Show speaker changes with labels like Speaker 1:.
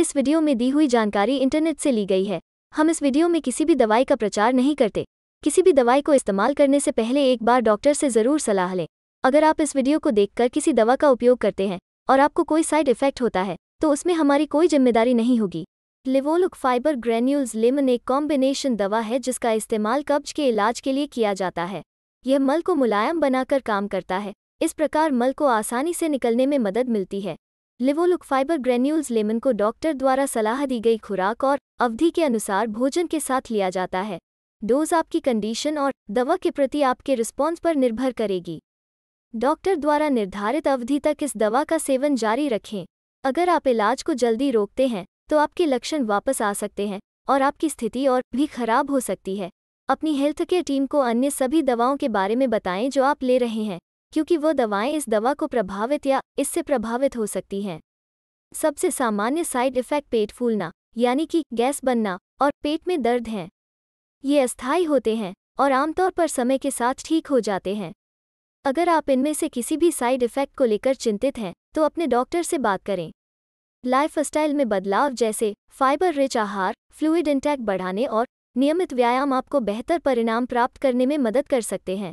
Speaker 1: इस वीडियो में दी हुई जानकारी इंटरनेट से ली गई है हम इस वीडियो में किसी भी दवाई का प्रचार नहीं करते किसी भी दवाई को इस्तेमाल करने से पहले एक बार डॉक्टर से ज़रूर सलाह लें अगर आप इस वीडियो को देखकर किसी दवा का उपयोग करते हैं और आपको कोई साइड इफेक्ट होता है तो उसमें हमारी कोई जिम्मेदारी नहीं होगी लिवोलुक फाइबर ग्रेन्यूल्स लिमन एक कॉम्बिनेशन दवा है जिसका इस्तेमाल कब्ज के इलाज के लिए किया जाता है यह मल को मुलायम बनाकर काम करता है इस प्रकार मल को आसानी से निकलने में मदद मिलती है लिवोलुक फाइबर ग्रेन्यूल्स लेमन को डॉक्टर द्वारा सलाह दी गई खुराक और अवधि के अनुसार भोजन के साथ लिया जाता है डोज आपकी कंडीशन और दवा के प्रति आपके रिस्पॉन्स पर निर्भर करेगी डॉक्टर द्वारा निर्धारित अवधि तक इस दवा का सेवन जारी रखें अगर आप इलाज को जल्दी रोकते हैं तो आपके लक्षण वापस आ सकते हैं और आपकी स्थिति और भी खराब हो सकती है अपनी हेल्थ केयर टीम को अन्य सभी दवाओं के बारे में बताएं जो आप ले रहे हैं क्योंकि वो दवाएं इस दवा को प्रभावित या इससे प्रभावित हो सकती हैं सबसे सामान्य साइड इफ़ेक्ट पेट फूलना यानी कि गैस बनना और पेट में दर्द हैं ये अस्थायी होते हैं और आमतौर पर समय के साथ ठीक हो जाते हैं अगर आप इनमें से किसी भी साइड इफ़ेक्ट को लेकर चिंतित हैं तो अपने डॉक्टर से बात करें लाइफस्टाइल में बदलाव जैसे फाइबर रिच आहार फ्लूइड इंटैक बढ़ाने और नियमित व्यायाम आपको बेहतर परिणाम प्राप्त करने में मदद कर सकते हैं